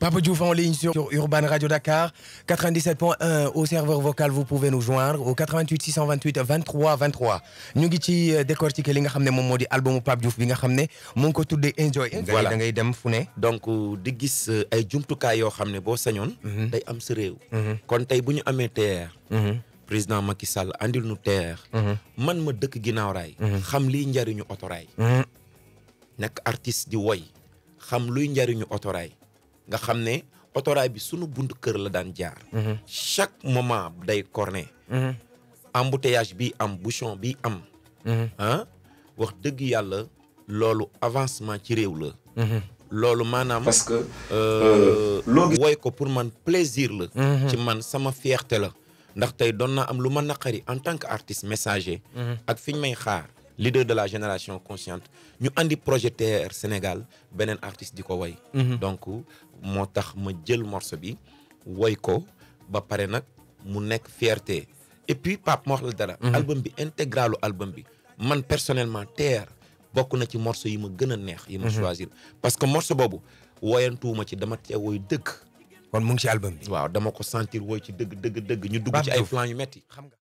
Papa Diouf en ligne sur Urban Radio Dakar, 97.1 au serveur vocal vous pouvez nous joindre au 88 628 23 23 ñu ngi ci euh, décortiquer li nga xam albumu Pape Diouf bi nga xam ne mu ko enjoy enjoy da ngay dem fu donc euh, di gis euh, ay jumtukaay yoo xam ne boo mhm. day am sa réew mhm. kon tey bu TER mhm. président Macky Sall andil nu man ma dëkk ginaaw ray xam liy njariñu otoraay nak artiste di woy xam luy njariñu otoraay nga xamné ne otoraay bi suñu buntu kër la daan jaar. Mhm. chaque moment day corné. Mhm. embouteillage bi am bouchon bi am. Mhm. ah wax deug yalla lolu avancement ci réew la. lolu manam parce que euh, euh woy ko pour man plaisir la. ci man sama fierté la. ndax tay doon naa am luma ma naqari en tant qu'artiste messager. ak fiñ may xaar leader de la génération consciente ñu andi projet TR Sénégal benen artiste di ko woy mhm. donc motax ma jël morceau bi woy ko ba paré nak mu nek fierté et puis Pape ma wax la dara mhm. album bi intégralu album bi man personnellement TR bokku na ci morceau yi ma gëna neex yi ma mhm. choisir parce que morceau bobu woyantuma ci dama cee woy deug kon mu ngi ci album bi waaw dama ko sentir woy ci deug deug deug ñu dugg ci ay plan yu metti xam nga